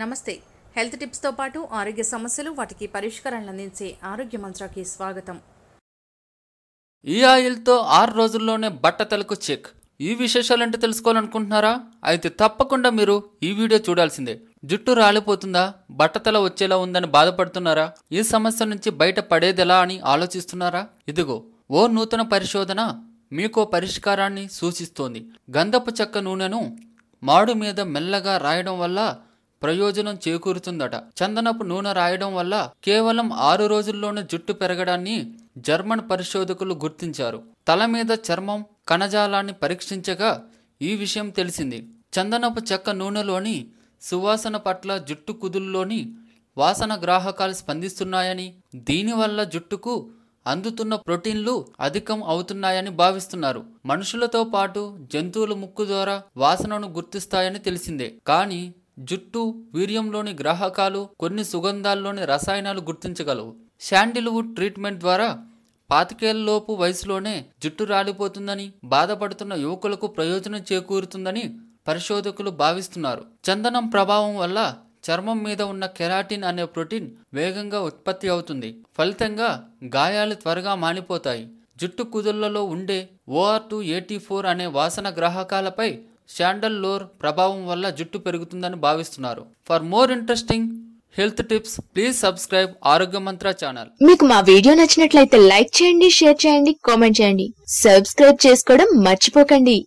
నమస్తే హెల్త్ టిప్స్తో పాటు ఆరోగ్య సమస్యలు వాటికి పరిష్కారాలు అందించే ఆరోగ్య మంత్రాకి స్వాగతం ఈ ఆయిల్తో ఆరు రోజుల్లోనే బట్టతలకు చెక్ ఈ విశేషాలంటే తెలుసుకోవాలనుకుంటున్నారా అయితే తప్పకుండా మీరు ఈ వీడియో చూడాల్సిందే జుట్టు రాలిపోతుందా బట్టతల వచ్చేలా ఉందని బాధపడుతున్నారా ఈ సమస్య నుంచి బయట పడేదెలా అని ఆలోచిస్తున్నారా ఇదిగో ఓ నూతన పరిశోధన మీకో పరిష్కారాన్ని సూచిస్తోంది గంధపు చెక్క నూనెను మాడు మీద మెల్లగా రాయడం వల్ల ప్రయోజనం చేకూరుతుందట చందనపు నూనె రాయడం వల్ల కేవలం ఆరు రోజుల్లోనే జుట్టు పెరగడాన్ని జర్మన్ పరిశోధకులు గుర్తించారు తల మీద చర్మం కణజాలాన్ని పరీక్షించగా ఈ విషయం తెలిసింది చందనపు చెక్క నూనెలోని సువాసన పట్ల జుట్టు కుదుల్లోని వాసన గ్రాహకాలు స్పందిస్తున్నాయని దీనివల్ల జుట్టుకు అందుతున్న ప్రోటీన్లు అధికం అవుతున్నాయని భావిస్తున్నారు మనుషులతో పాటు జంతువుల ముక్కు ద్వారా వాసనను గుర్తిస్తాయని తెలిసిందే కానీ జుట్టు వీర్యంలోని గ్రాహకాలు కొన్ని సుగంధాల్లోని రసాయనాలు గుర్తించగలవు శాండిల్వుడ్ ట్రీట్మెంట్ ద్వారా పాతికేళ్లలోపు వయసులోనే జుట్టు రాలిపోతుందని బాధపడుతున్న యువకులకు ప్రయోజనం చేకూరుతుందని పరిశోధకులు భావిస్తున్నారు చందనం ప్రభావం వల్ల చర్మం మీద ఉన్న కెరాటిన్ అనే ప్రోటీన్ వేగంగా ఉత్పత్తి అవుతుంది ఫలితంగా గాయాలు త్వరగా మానిపోతాయి జుట్టు కుదుళ్లలో ఉండే ఓఆర్ టూ ఎయిటీ ఫోర్ అనే వాసన గ్రాహకాలపై లోర్ ప్రభావం వల్ల జుట్టు పెరుగుతుందని భావిస్తున్నారు for more interesting health tips please subscribe Arogya Mantra channel మీకు మా వీడియో నచ్చినట్లయితే లైక్ చేయండి షేర్ చేయండి కామెంట్ చేయండి సబ్స్క్రైబ్ చేసుకోవడం మర్చిపోకండి